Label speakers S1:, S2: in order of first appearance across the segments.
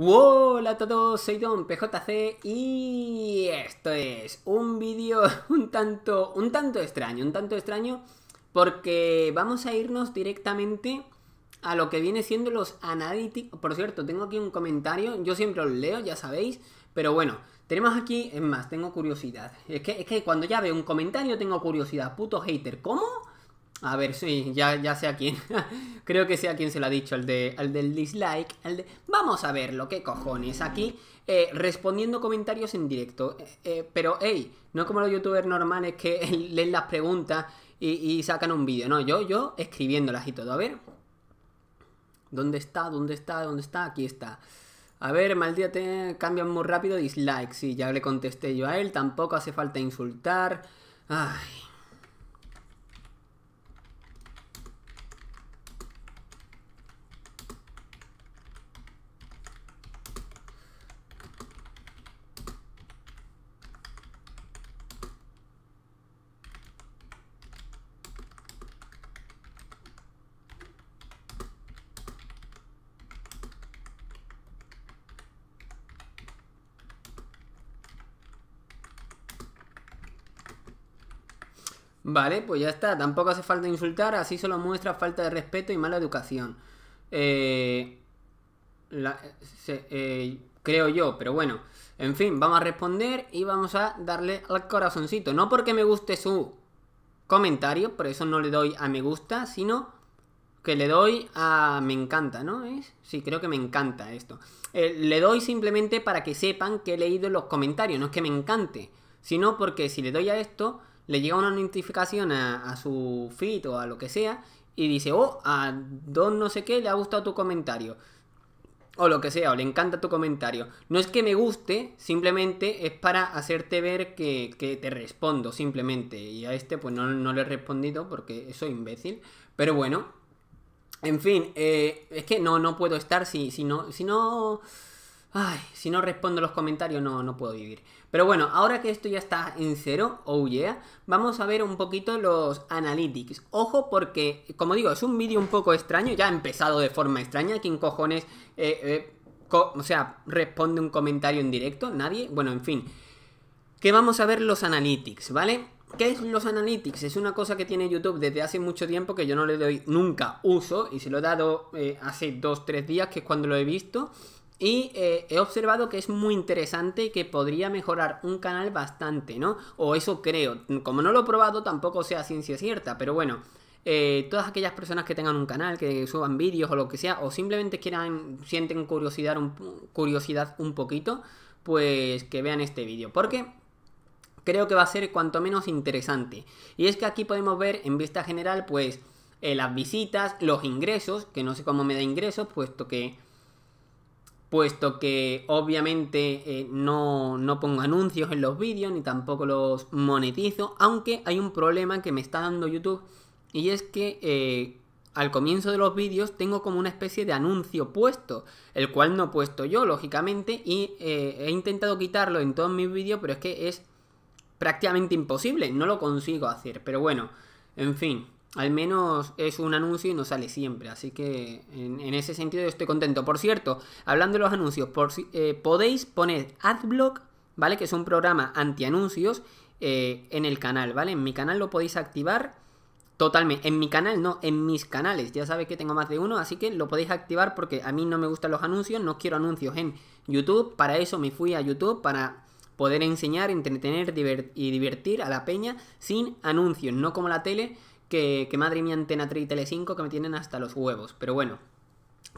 S1: Hola a todos, soy Don PJC y esto es un vídeo un tanto, un tanto extraño, un tanto extraño porque vamos a irnos directamente a lo que viene siendo los analíticos Por cierto, tengo aquí un comentario, yo siempre los leo, ya sabéis, pero bueno, tenemos aquí, es más, tengo curiosidad. Es que, es que cuando ya veo un comentario tengo curiosidad, puto hater, ¿cómo? A ver, sí, ya, ya sé a quién. Creo que sé a quién se lo ha dicho, al, de, al del dislike. Vamos a verlo, qué cojones. Aquí eh, respondiendo comentarios en directo. Eh, eh, pero, hey, no como los youtubers normales que leen las preguntas y, sacan un vídeo. No, yo, yo escribiéndolas y todo. A ver. ¿Dónde está? ¿Dónde está? ¿Dónde está? Aquí está. A ver, maldita, cambian muy rápido dislike. Sí, ya le contesté yo a él. Tampoco hace falta insultar. Ay. Vale, pues ya está. Tampoco hace falta insultar, así solo muestra falta de respeto y mala educación. Eh, eh, creo yo, pero bueno. En fin, vamos a responder y vamos a darle al corazoncito. No porque me guste su comentario, por eso no le doy a me gusta, sino que le doy a me encanta, ¿no? ¿Es? Sí, creo que me encanta esto. Eh, le doy simplemente para que sepan que he leído los comentarios, no es que me encante, sino porque si le doy a esto, le llega una notificación a, su feed o a lo que sea y dice, oh, a Don no sé qué le ha gustado tu comentario. O lo que sea, o le encanta tu comentario. No es que me guste, simplemente es para hacerte ver que, te respondo, simplemente. Y a este pues no, le he respondido porque soy imbécil. Pero bueno. En fin, eh, es que no, no puedo estar si, si no... Si no Ay, si no respondo los comentarios no, no puedo vivir. Pero bueno, ahora que esto ya está en cero, oh yeah, vamos a ver un poquito los analytics. Ojo porque, como digo, es un vídeo un poco extraño, ya ha empezado de forma extraña, ¿quién cojones, eh, eh, o sea, responde un comentario en directo? Nadie, bueno, en fin. Que vamos a ver los analytics, ¿vale? ¿Qué es los analytics? Es una cosa que tiene YouTube desde hace mucho tiempo que yo no le doy nunca uso y se lo he dado eh, hace 2-3 días, que es cuando lo he visto. Y eh, he observado que es muy interesante y que podría mejorar un canal bastante, ¿no? O eso creo. Como no lo he probado, tampoco sea ciencia cierta, pero bueno. Eh, todas aquellas personas que tengan un canal, que suban vídeos o lo que sea, o simplemente quieran, sienten curiosidad un, curiosidad un poquito, pues que vean este vídeo. Porque creo que va a ser cuanto menos interesante. Y es que aquí podemos ver en vista general, pues, eh, las visitas, los ingresos, que no sé cómo me da ingresos, puesto que puesto que obviamente eh, no, pongo anuncios en los vídeos ni tampoco los monetizo, aunque hay un problema que me está dando YouTube y es que eh, al comienzo de los vídeos tengo como una especie de anuncio puesto, el cual no he puesto yo, lógicamente, y eh, he intentado quitarlo en todos mis vídeos, pero es que es prácticamente imposible, no lo consigo hacer, pero bueno, en fin al menos es un anuncio y no sale siempre. Así que en, ese sentido estoy contento. Por cierto, hablando de los anuncios, por, eh, podéis poner AdBlock, ¿vale? Que es un programa anti-anuncios eh, en el canal, ¿vale? En mi canal lo podéis activar totalmente. En mi canal no, en mis canales. Ya sabéis que tengo más de uno, así que lo podéis activar porque a mí no me gustan los anuncios, no quiero anuncios en YouTube. Para eso me fui a YouTube, para poder enseñar, entretener y divertir a la peña sin anuncios, no como la tele que, madre mía Antena 3 y Tele5 que me tienen hasta los huevos, pero bueno.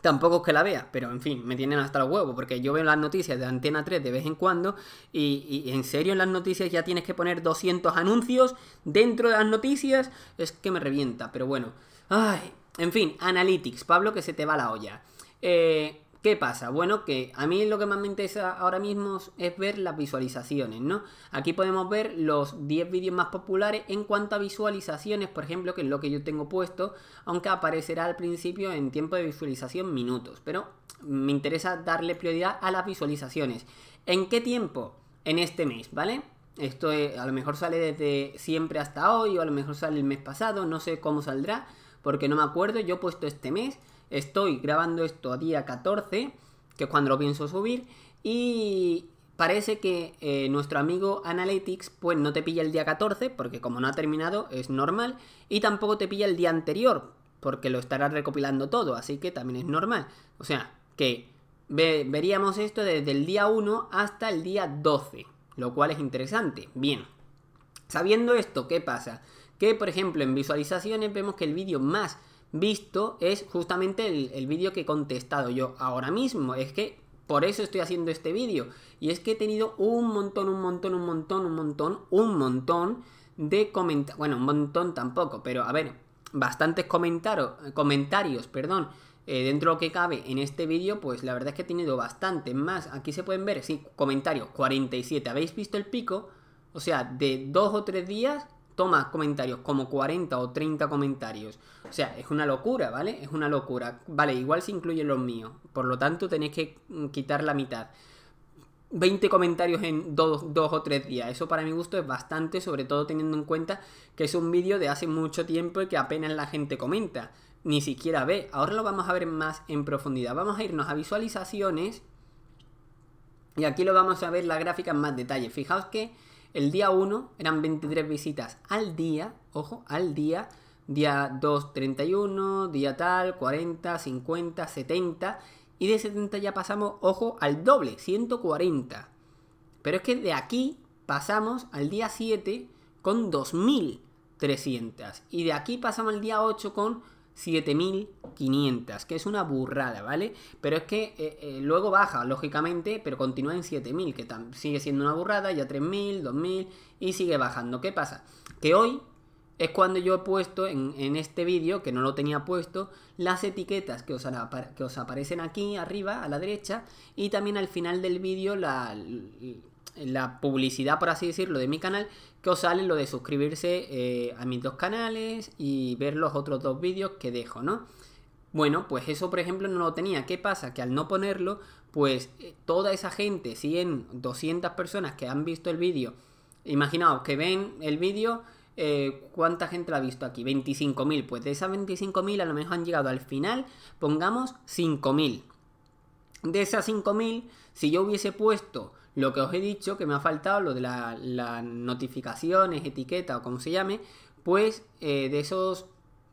S1: Tampoco es que la vea, pero en fin, me tienen hasta los huevos, porque yo veo las noticias de Antena 3 de vez en cuando y, en serio en las noticias ya tienes que poner 200 anuncios dentro de las noticias, es que me revienta, pero bueno. Ay, en fin, Analytics, Pablo, que se te va la olla. Eh, ¿Qué pasa? Bueno, que a mí lo que más me interesa ahora mismo es ver las visualizaciones, ¿no? Aquí podemos ver los 10 vídeos más populares en cuanto a visualizaciones, por ejemplo, que es lo que yo tengo puesto, aunque aparecerá al principio en tiempo de visualización minutos, pero me interesa darle prioridad a las visualizaciones. ¿En qué tiempo? En este mes, ¿vale? Esto a lo mejor sale desde siempre hasta hoy o a lo mejor sale el mes pasado, no sé cómo saldrá porque no me acuerdo, yo he puesto este mes, Estoy grabando esto a día 14, que es cuando lo pienso subir, y parece que eh, nuestro amigo Analytics pues no te pilla el día 14, porque como no ha terminado es normal, y tampoco te pilla el día anterior, porque lo estarás recopilando todo, así que también es normal. O sea, que veríamos esto desde el día 1 hasta el día 12, lo cual es interesante. Bien, sabiendo esto, ¿qué pasa? Que por ejemplo en visualizaciones vemos que el vídeo más visto es justamente el, vídeo que he contestado yo ahora mismo. Es que por eso estoy haciendo este vídeo. Y es que he tenido un montón, un montón, un montón, un montón, un montón de comentarios. Bueno, un montón tampoco, pero a ver, bastantes comentarios, comentarios, perdón. Eh, dentro de lo que cabe en este vídeo, pues la verdad es que he tenido bastante más. Aquí se pueden ver, sí, comentarios 47. ¿Habéis visto el pico? O sea, de dos o tres días toma comentarios, como 40 o 30 comentarios. O sea, es una locura, ¿vale? Es una locura. Vale, igual se incluyen los míos. Por lo tanto, tenéis que mm, quitar la mitad. 20 comentarios en 2 o 3 días. Eso para mi gusto es bastante, sobre todo teniendo en cuenta que es un vídeo de hace mucho tiempo y que apenas la gente comenta. Ni siquiera ve. Ahora lo vamos a ver más en profundidad. Vamos a irnos a visualizaciones. Y aquí lo vamos a ver la gráfica en más detalle. Fijaos que el día 1 eran 23 visitas al día, ojo, al día. Día 2, 31, día tal, 40, 50, 70. Y de 70 ya pasamos, ojo, al doble, 140. Pero es que de aquí pasamos al día 7 con 2.300. Y de aquí pasamos al día 8 con 7.000 500, que es una burrada, ¿vale? Pero es que eh, eh, luego baja, lógicamente, pero continúa en 7000, que sigue siendo una burrada, ya 3000, 2000 y sigue bajando. ¿Qué pasa? Que hoy es cuando yo he puesto en, este vídeo, que no lo tenía puesto, las etiquetas que os, aparecen aquí arriba, a la derecha, y también al final del vídeo la, publicidad, por así decirlo, de mi canal, que os sale lo de suscribirse eh, a mis dos canales y ver los otros dos vídeos que dejo, ¿no? Bueno, pues eso, por ejemplo, no lo tenía. ¿Qué pasa? Que al no ponerlo, pues eh, toda esa gente, 100, 200 personas que han visto el vídeo, imaginaos que ven el vídeo, eh, ¿cuánta gente lo ha visto aquí? 25.000. Pues de esas 25.000 a lo mejor han llegado al final, pongamos 5.000. De esas 5.000, si yo hubiese puesto lo que os he dicho, que me ha faltado, lo de las notificaciones, etiqueta o como se llame, pues eh, de esos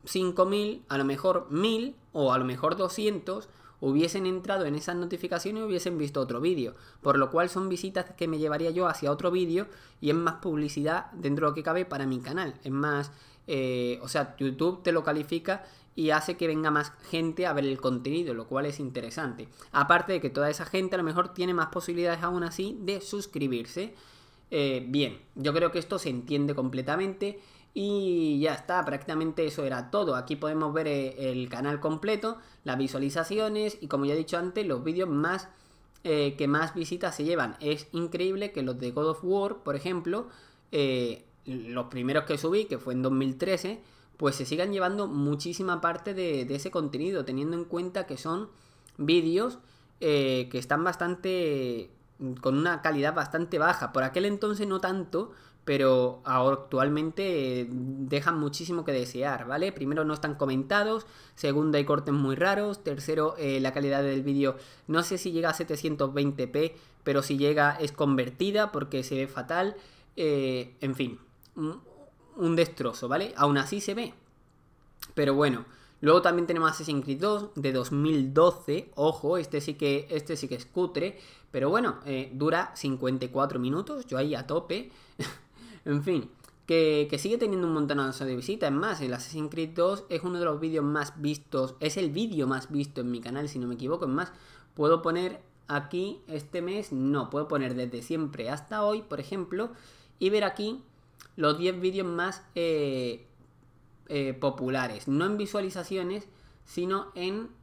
S1: 5.000, a lo mejor 1.000 o a lo mejor 200 hubiesen entrado en esas notificaciones y hubiesen visto otro vídeo. Por lo cual son visitas que me llevaría yo hacia otro vídeo y es más publicidad dentro de lo que cabe para mi canal. Es más, eh, o sea, YouTube te lo califica y hace que venga más gente a ver el contenido, lo cual es interesante. Aparte de que toda esa gente a lo mejor tiene más posibilidades aún así de suscribirse. Eh, bien, yo creo que esto se entiende completamente. Y ya está, prácticamente eso era todo. Aquí podemos ver eh, el canal completo, las visualizaciones y como ya he dicho antes, los vídeos más eh, que más visitas se llevan. Es increíble que los de God of War, por ejemplo, eh, los primeros que subí, que fue en 2013, pues se sigan llevando muchísima parte de, ese contenido, teniendo en cuenta que son vídeos que están bastante con una calidad bastante baja. Por aquel entonces no tanto, pero actualmente eh, dejan muchísimo que desear, ¿vale? Primero no están comentados, segundo hay cortes muy raros, tercero eh, la calidad del vídeo no sé si llega a 720p, pero si llega es convertida porque se ve fatal, eh, en fin, un, destrozo, ¿vale? Aún así se ve, pero bueno. Luego también tenemos Assassin's Creed 2 de 2012, ojo, este sí que, este sí que es cutre, pero bueno, dura 54 minutos, yo ahí a tope, En fin, que, sigue teniendo un montonazo de visitas. Es más, el Assassin's Creed 2 es uno de los vídeos más vistos, es el vídeo más visto en mi canal, si no me equivoco. Es más, puedo poner aquí este mes, no, puedo poner desde siempre hasta hoy, por ejemplo, y ver aquí los 10 vídeos más eh, eh, populares. No en visualizaciones, sino en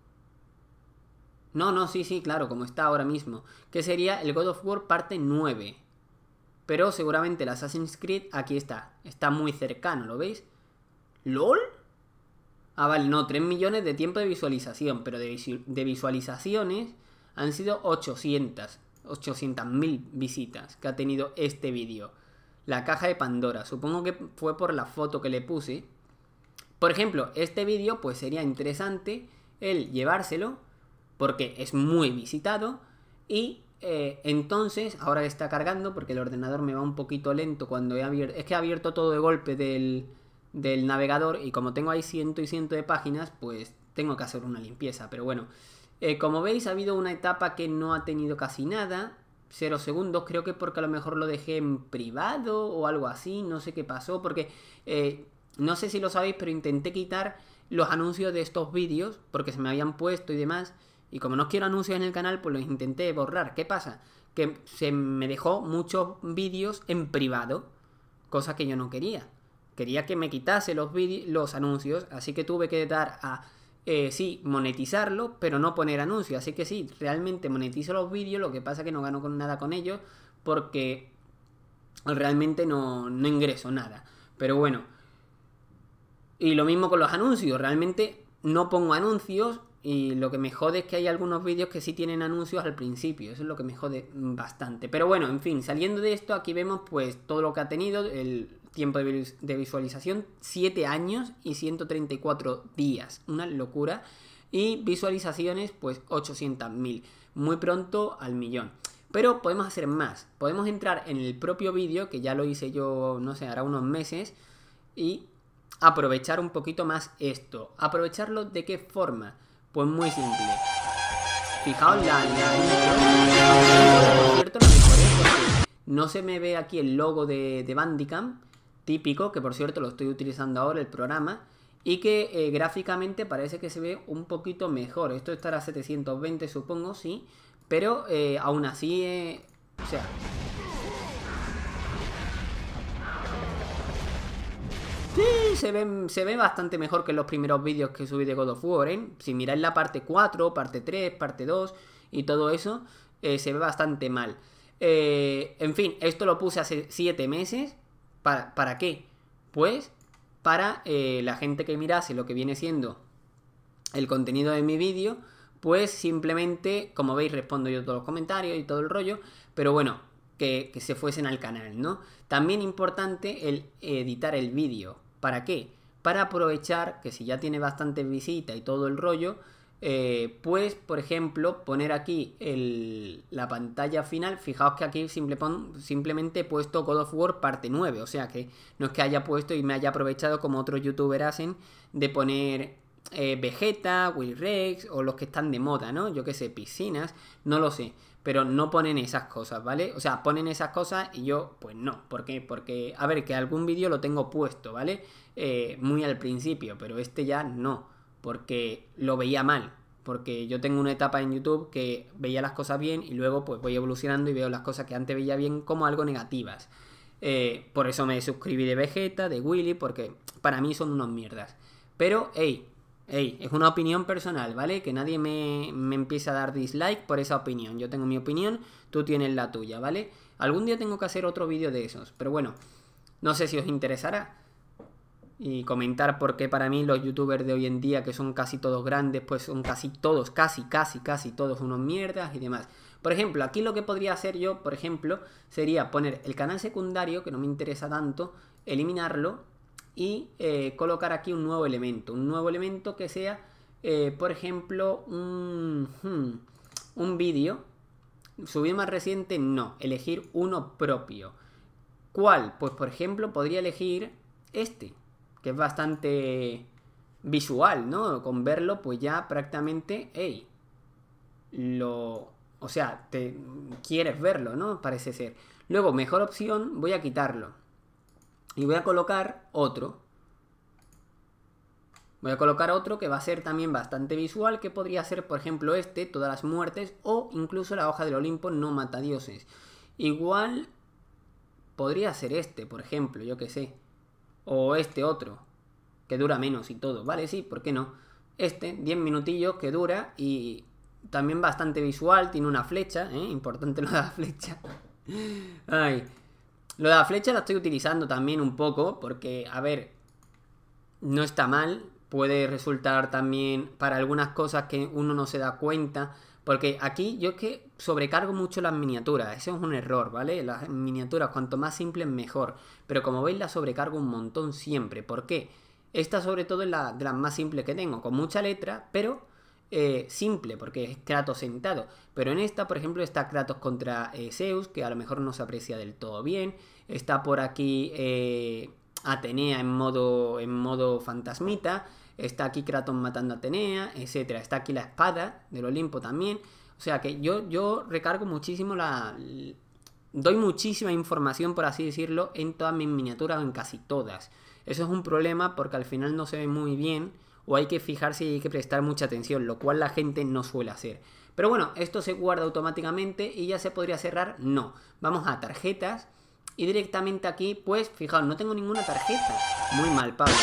S1: no, no, sí, sí, claro, como está ahora mismo. Que sería el God of War parte 9. Pero seguramente el Assassin's Creed, aquí está, está muy cercano, ¿lo veis? ¿LOL? Ah, vale, no, 3 millones de tiempo de visualización, pero de, visualizaciones han sido 800, 800.000 visitas que ha tenido este vídeo. La caja de Pandora, supongo que fue por la foto que le puse. Por ejemplo, este vídeo pues sería interesante el llevárselo porque es muy visitado y eh, entonces, ahora está cargando porque el ordenador me va un poquito lento cuando he abierto... Es que he abierto todo de golpe del, navegador y como tengo ahí ciento y ciento de páginas, pues tengo que hacer una limpieza. Pero bueno, eh, como veis ha habido una etapa que no ha tenido casi nada. Cero segundos, creo que porque a lo mejor lo dejé en privado o algo así, no sé qué pasó, porque eh, no sé si lo sabéis, pero intenté quitar los anuncios de estos vídeos porque se me habían puesto y demás. Y como no quiero anuncios en el canal, pues los intenté borrar. ¿Qué pasa? Que se me dejó muchos vídeos en privado, cosa que yo no quería. Quería que me quitase los, los anuncios, así que tuve que dar a eh, sí, monetizarlo, pero no poner anuncios. Así que sí, realmente monetizo los vídeos, lo que pasa es que no gano con nada con ellos, porque realmente no, no ingreso nada. Pero bueno. Y lo mismo con los anuncios, realmente no pongo anuncios y lo que me jode es que hay algunos vídeos que sí tienen anuncios al principio. Eso es lo que me jode bastante. Pero bueno, en fin, saliendo de esto, aquí vemos pues todo lo que ha tenido, el tiempo de visualización, 7 años y 134 días. Una locura. Y visualizaciones, pues 800.000. Muy pronto al millón. Pero podemos hacer más. Podemos entrar en el propio vídeo, que ya lo hice yo, no sé, hará unos meses. Y aprovechar un poquito más esto. ¿Aprovecharlo de qué forma? Pues muy simple. Fijaos la, no se me ve aquí el logo de, de Bandicam, típico, que por cierto lo estoy utilizando ahora el programa, y que gráficamente parece que se ve un poquito mejor. Esto estará a 720 supongo, sí, pero aún así, o sea, se ve bastante mejor que los primeros vídeos que subí de God of War, ¿eh? Si miráis la parte 4, parte 3, parte 2 y todo eso, eh, se ve bastante mal. Eh, en fin, esto lo puse hace 7 meses. ¿Para, qué? Pues para la gente que mirase lo que viene siendo el contenido de mi vídeo, pues simplemente, como veis, respondo yo todos los comentarios y todo el rollo, pero bueno, que, que se fuesen al canal, ¿no? También importante el editar el vídeo, ¿Para qué? Para aprovechar que si ya tiene bastante visita y todo el rollo, eh, pues por ejemplo poner aquí la pantalla final, fijaos que aquí simplemente he puesto God of War parte 9, o sea que no es que haya puesto y me haya aprovechado como otros youtubers hacen de poner eh, Vegeta, Will Rex o los que están de moda, ¿no? Yo que sé, piscinas, no lo sé pero no ponen esas cosas, ¿vale? O sea, ponen esas cosas y yo, pues no. ¿Por qué? Porque, a ver, que algún vídeo lo tengo puesto, ¿vale? Eh, muy al principio, pero este ya no, porque lo veía mal. Porque yo tengo una etapa en YouTube que veía las cosas bien y luego pues voy evolucionando y veo las cosas que antes veía bien como algo negativas. Eh, por eso me suscribí de Vegeta, de Willy, porque para mí son unas mierdas. Pero, hey, Ey, es una opinión personal, ¿vale? Que nadie me, me empiece a dar dislike por esa opinión. Yo tengo mi opinión, tú tienes la tuya, ¿vale? Algún día tengo que hacer otro vídeo de esos, pero bueno, no sé si os interesará. Y comentar por qué para mí los youtubers de hoy en día, que son casi todos grandes, pues son casi todos, casi, casi, casi todos unos mierdas y demás. Por ejemplo, aquí lo que podría hacer yo, por ejemplo, sería poner el canal secundario, que no me interesa tanto, eliminarlo y eh, colocar aquí un nuevo elemento. Un nuevo elemento que sea, eh, por ejemplo, un, hmm, un vídeo. Subir más reciente, no. Elegir uno propio. ¿Cuál? Pues por ejemplo podría elegir este, que es bastante visual, ¿no? Con verlo pues ya prácticamente, hey, lo... O sea, te quieres verlo, ¿no? Parece ser. Luego, mejor opción, voy a quitarlo y voy a colocar otro. Voy a colocar otro que va a ser también bastante visual, que podría ser, por ejemplo, este, todas las muertes, o incluso la hoja del Olimpo no mata dioses. Igual podría ser este, por ejemplo, yo que sé. O este otro, que dura menos y todo. Vale, sí, ¿por qué no? Este, 10 minutillos que dura y también bastante visual, tiene una flecha, ¿eh? Importante lo la flecha. Ay, lo de la flecha la estoy utilizando también un poco porque, a ver, no está mal. Puede resultar también para algunas cosas que uno no se da cuenta. Porque aquí yo es que sobrecargo mucho las miniaturas. Ese es un error, ¿vale? Las miniaturas, cuanto más simples, mejor. Pero como veis, las sobrecargo un montón siempre. ¿Por qué? Esta sobre todo es la de las más simples que tengo, con mucha letra, pero eh, simple, porque es Kratos sentado. Pero en esta, por ejemplo, está Kratos contra eh, Zeus, que a lo mejor no se aprecia del todo bien. Está por aquí eh, Atenea en modo, en modo fantasmita. Está aquí Kratos matando a Atenea, Etcétera, Está aquí la espada del Olimpo también. O sea que yo, yo recargo muchísimo la... Doy muchísima información, por así decirlo, en todas mis miniaturas o en casi todas. Eso es un problema porque al final no se ve muy bien o hay que fijarse y hay que prestar mucha atención, lo cual la gente no suele hacer. Pero bueno, esto se guarda automáticamente y ya se podría cerrar. No, vamos a tarjetas y directamente aquí, pues fijaos, no tengo ninguna tarjeta. Muy mal, Pablo.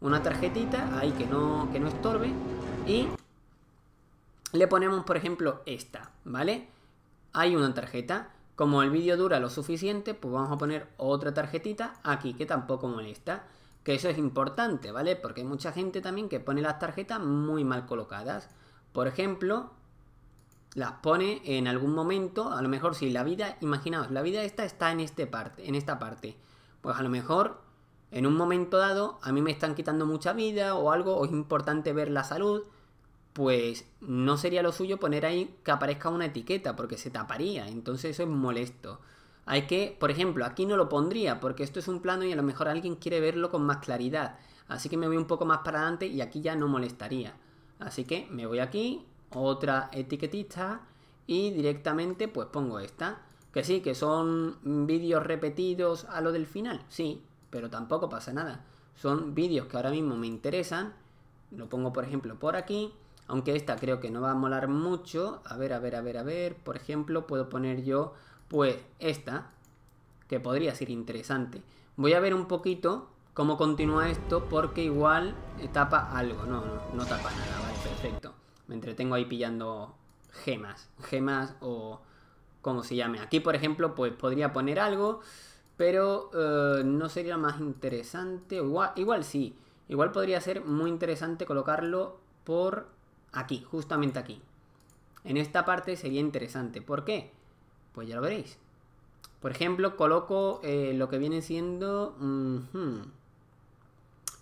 S1: Una tarjetita, ahí que no, que no estorbe. Y le ponemos, por ejemplo, esta, ¿vale? Hay una tarjeta. Como el vídeo dura lo suficiente, pues vamos a poner otra tarjetita aquí que tampoco molesta. Que eso es importante, ¿vale? Porque hay mucha gente también que pone las tarjetas muy mal colocadas. Por ejemplo, las pone en algún momento, a lo mejor si la vida, imaginaos, la vida esta está en, este parte, en esta parte. Pues a lo mejor en un momento dado a mí me están quitando mucha vida o algo, o es importante ver la salud, pues no sería lo suyo poner ahí que aparezca una etiqueta porque se taparía, entonces eso es molesto. Hay que, por ejemplo, aquí no lo pondría porque esto es un plano y a lo mejor alguien quiere verlo con más claridad. Así que me voy un poco más para adelante y aquí ya no molestaría. Así que me voy aquí, otra etiquetita y directamente pues pongo esta. Que sí, que son vídeos repetidos a lo del final, sí, pero tampoco pasa nada. Son vídeos que ahora mismo me interesan. Lo pongo, por ejemplo, por aquí. Aunque esta creo que no va a molar mucho. A ver, a ver, a ver, a ver. Por ejemplo, puedo poner yo pues esta, que podría ser interesante. Voy a ver un poquito cómo continúa esto, porque igual tapa algo. No, no, tapa nada, vale, perfecto. Me entretengo ahí pillando gemas. Gemas o como se llame. Aquí, por ejemplo, pues podría poner algo, pero eh, no sería más interesante. Igual, igual sí, igual podría ser muy interesante colocarlo por aquí, justamente aquí. En esta parte sería interesante. ¿Por qué? Pues ya lo veréis. Por ejemplo, coloco eh, lo que viene siendo...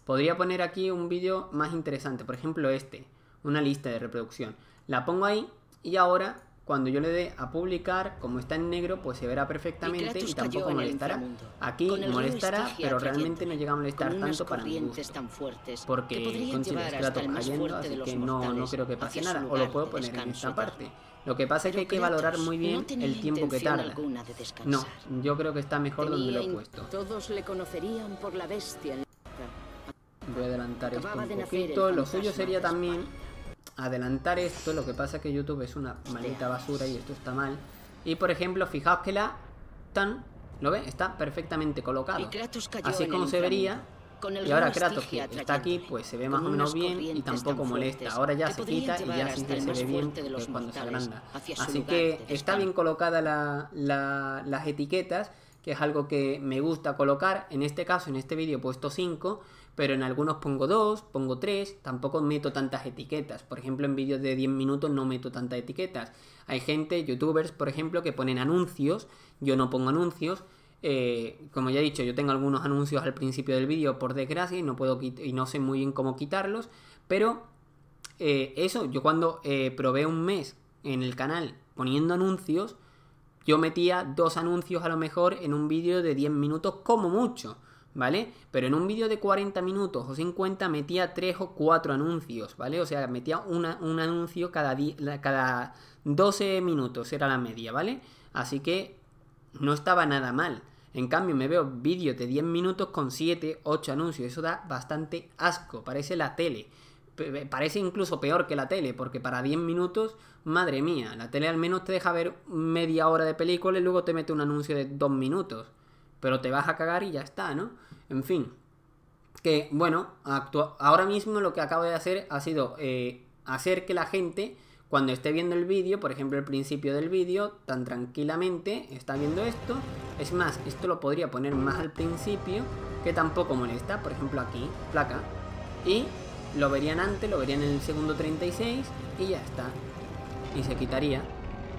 S1: Podría poner aquí un vídeo más interesante. Por ejemplo, este. Una lista de reproducción. La pongo ahí y ahora cuando yo le dé a publicar, como está en negro, pues se verá perfectamente y, tampoco molestará. Aquí molestará, pero realmente no llega a molestar tanto para mí tan fuertes, porque cayendo, así que no, no creo que pase nada. O lo puedo poner en esta parte. Lo que pasa es que hay que valorar muy bien el tiempo que tarda. no, yo creo que está mejor donde lo he puesto. Voy a adelantar esto un poquito. Lo suyo sería también adelantar esto. Lo que pasa es que YouTube es una maldita basura y esto está mal. Y por ejemplo, fijaos que la tan, ¿lo ve? Está perfectamente colocado. Así es como se vería y ahora Kratos que está aquí, pues se ve más o menos bien y tampoco molesta. Ahora ya se quita y ya sí se ve bien pues cuando se agranda. Así que está bien colocada las etiquetas, que es algo que me gusta colocar. En este caso, en este vídeo he puesto 5, pero en algunos pongo 2, pongo 3, tampoco meto tantas etiquetas. Por ejemplo, en vídeos de 10 minutos no meto tantas etiquetas. Hay gente, youtubers, por ejemplo, que ponen anuncios, yo no pongo anuncios, eh, como ya he dicho, yo tengo algunos anuncios al principio del vídeo, por desgracia, y no, puedo y no sé muy bien cómo quitarlos. Pero eh, eso, yo cuando eh, probé un mes en el canal poniendo anuncios, yo metía dos anuncios a lo mejor en un vídeo de 10 minutos como mucho, ¿vale? Pero en un vídeo de 40 minutos o 50 metía tres o cuatro anuncios, ¿vale? O sea, metía un anuncio cada, cada 12 minutos, era la media, ¿vale? Así que no estaba nada mal. En cambio, me veo vídeos de 10 minutos con 7, 8 anuncios. Eso da bastante asco. Parece la tele. parece incluso peor que la tele, porque para 10 minutos, madre mía, la tele al menos te deja ver media hora de película y luego te mete un anuncio de 2 minutos. Pero te vas a cagar y ya está, ¿no? En fin. Que bueno, ahora mismo lo que acabo de hacer ha sido eh, hacer que la gente cuando esté viendo el vídeo, por ejemplo el principio del vídeo, tan tranquilamente está viendo esto. Es más, esto lo podría poner más al principio, que tampoco molesta, por ejemplo aquí, placa. Y lo verían antes, lo verían en el segundo 36 y ya está. Y se quitaría.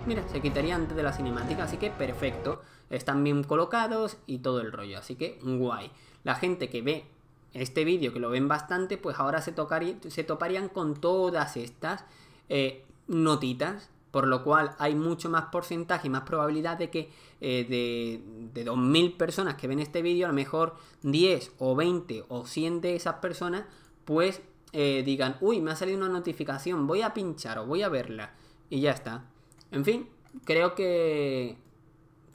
S1: Mira, se quitaría antes de la cinemática, así que perfecto. Están bien colocados y todo el rollo, así que guay. La gente que ve este vídeo, que lo ven bastante, pues ahora se, tocaría, se toparían con todas estas eh, notitas, por lo cual hay mucho más porcentaje y más probabilidad de que eh, de, 2.000 personas que ven este vídeo, a lo mejor 10 o 20 o 100 de esas personas, pues eh, digan, uy, me ha salido una notificación, voy a pinchar o voy a verla. Y ya está. En fin, creo que...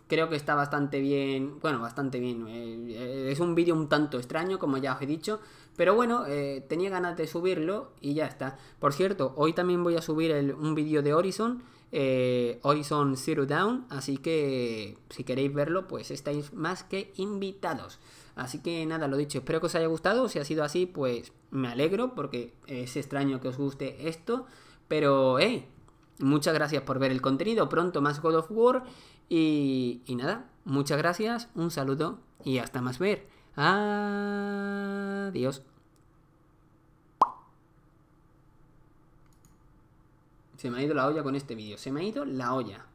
S1: Creo que está bastante bien, bueno, bastante bien. Eh, es un vídeo un tanto extraño, como ya os he dicho, pero bueno, eh, tenía ganas de subirlo y ya está. Por cierto, hoy también voy a subir un vídeo de Horizon, eh, Horizon Zero Down, así que si queréis verlo, pues estáis más que invitados. Así que nada, lo dicho, espero que os haya gustado. Si ha sido así, pues me alegro porque es extraño que os guste esto. Pero, hey, muchas gracias por ver el contenido. Pronto más God of War. y nada, muchas gracias, un saludo y hasta más ver. Adiós. Se me ha ido la olla con este vídeo. Se me ha ido la olla.